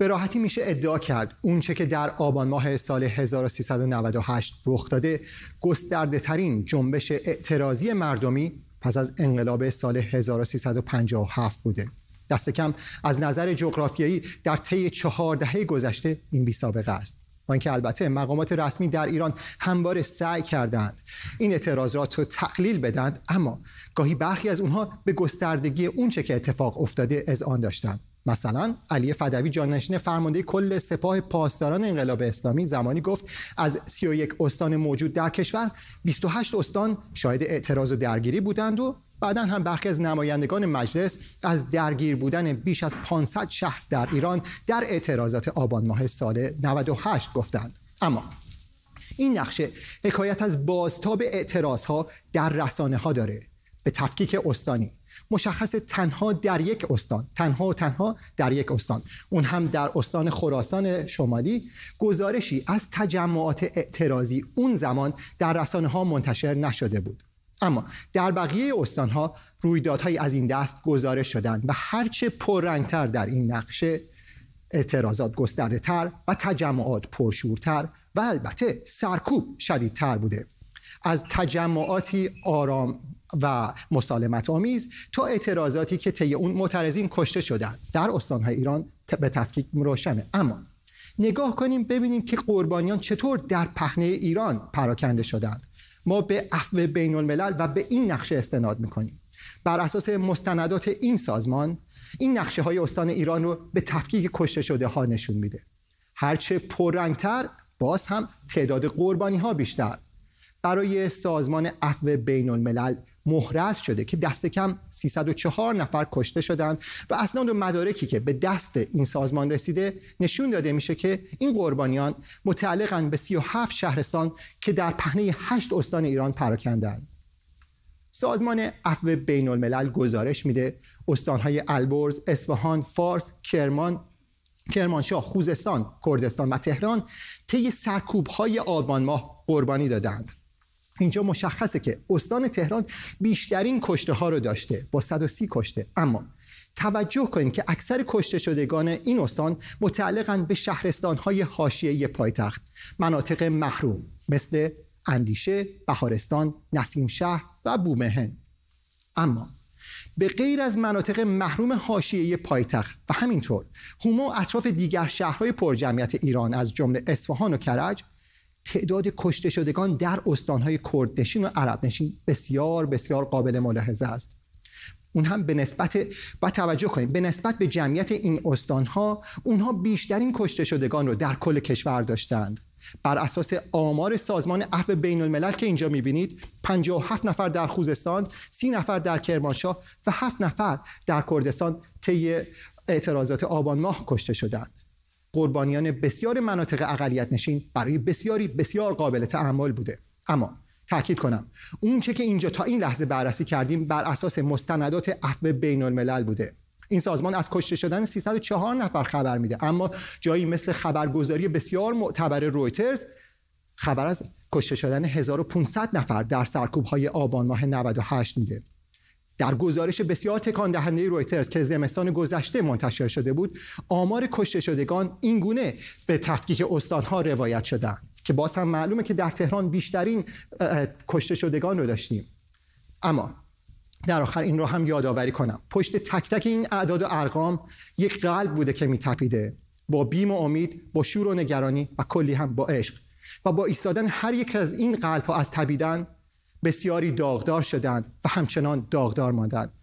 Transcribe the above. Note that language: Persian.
به راحتی میشه ادعا کرد اونچه که در آبان ماه سال 1398 رخ داده گسترده ترین جنبش اعتراضی مردمی پس از انقلاب سال 1357 بوده دست کم از نظر جغرافیایی در طی چهار دهه گذشته این بی سابقه است با اینکه البته مقامات رسمی در ایران همواره سعی کردند این اعتراضات رو تقلیل بدند اما گاهی برخی از اونها به گستردگی اونچه که اتفاق افتاده از آن داشتند مثلا علی فدوی جانشین فرمانده کل سپاه پاسداران انقلاب اسلامی زمانی گفت از 31 استان موجود در کشور 28 استان شاهد اعتراض و درگیری بودند و بعدا هم برخی از نمایندگان مجلس از درگیر بودن بیش از 500 شهر در ایران در اعتراضات آبان ماه سال 98 گفتند اما این نقشه حکایت از بازتاب اعتراض ها در رسانه ها داره به تفکیک استانی مشخص تنها در یک استان تنها و تنها در یک استان اون هم در استان خراسان شمالی گزارشی از تجمعات اعتراضی اون زمان در رسانه ها منتشر نشده بود اما در بقیه استان ها رویدادهایی از این دست گزارش شدند و هرچه پررنگتر در این نقشه اعتراضات گسترده تر و تجمعات پرشورتر و البته سرکوب شدیدتر بوده از تجمعاتی آرام و مسالمت آمیز تا اعتراضاتی که طی اون معترضین کشته شدند در استانهای ایران به تفکیک روشنه اما نگاه کنیم ببینیم که قربانیان چطور در پهنه ایران پراکنده شدند ما به عفو بین الملل و به این نقشه استناد میکنیم بر اساس مستندات این سازمان این نقشه های استان ایران رو به تفکیک کشته شده ها نشون میده هرچه پررنگتر باز هم تعداد قربانی ها بیشتر برای سازمان عفو بین الملل محرز شده که دست کم 304 نفر کشته شدند و اسناد و مدارکی که به دست این سازمان رسیده نشون داده میشه که این قربانیان متعلقن به 37 شهرستان که در پهنه 8 استان ایران پراکندند سازمان عفو بین الملل گزارش میده استانهای البرز، اصفهان، فارس، کرمان، کرمانشاه، خوزستان، کردستان و تهران طی های آبان ماه قربانی دادند. اینجا مشخصه که استان تهران بیشترین کشته ها رو داشته با 130 کشته اما توجه کنید که اکثر کشته شدگان این استان متعلقن به شهرستان های حاشیه پایتخت مناطق محروم مثل اندیشه، بهارستان، نسیم شهر و بومهن اما به غیر از مناطق محروم حاشیه پایتخت و همینطور هومو اطراف دیگر شهرهای پرجمعیت ایران از جمله اصفهان و کرج تعداد کشته شدگان در استانهای کردنشین و عرب نشین بسیار بسیار قابل ملاحظه است اون هم به نسبت با توجه کنیم به نسبت به جمعیت این استانها اونها بیشترین کشته شدگان رو در کل کشور داشتند بر اساس آمار سازمان عفو بین الملل که اینجا میبینید 57 نفر در خوزستان 30 نفر در کرمانشاه و 7 نفر در کردستان طی اعتراضات آبان ماه کشته شدند قربانیان بسیار مناطق اقلیت نشین برای بسیاری بسیار قابل تحمل بوده اما تاکید کنم اون چه که اینجا تا این لحظه بررسی کردیم بر اساس مستندات عفو بین الملل بوده این سازمان از کشته شدن 304 نفر خبر میده اما جایی مثل خبرگزاری بسیار معتبر رویترز خبر از کشته شدن 1500 نفر در سرکوب های آبان ماه 98 میده در گزارش بسیار تکان دهنده رویترز که زمستان گذشته منتشر شده بود آمار کشته شدگان این گونه به تفکیک استانها روایت شدند که باز هم معلومه که در تهران بیشترین کشته شدگان رو داشتیم اما در آخر این رو هم یادآوری کنم پشت تک تک این اعداد و ارقام یک قلب بوده که میتپیده با بیم و امید با شور و نگرانی و کلی هم با عشق و با ایستادن هر یک از این قلب ها از تبیدن بسیاری داغدار شدند و همچنان داغدار ماندند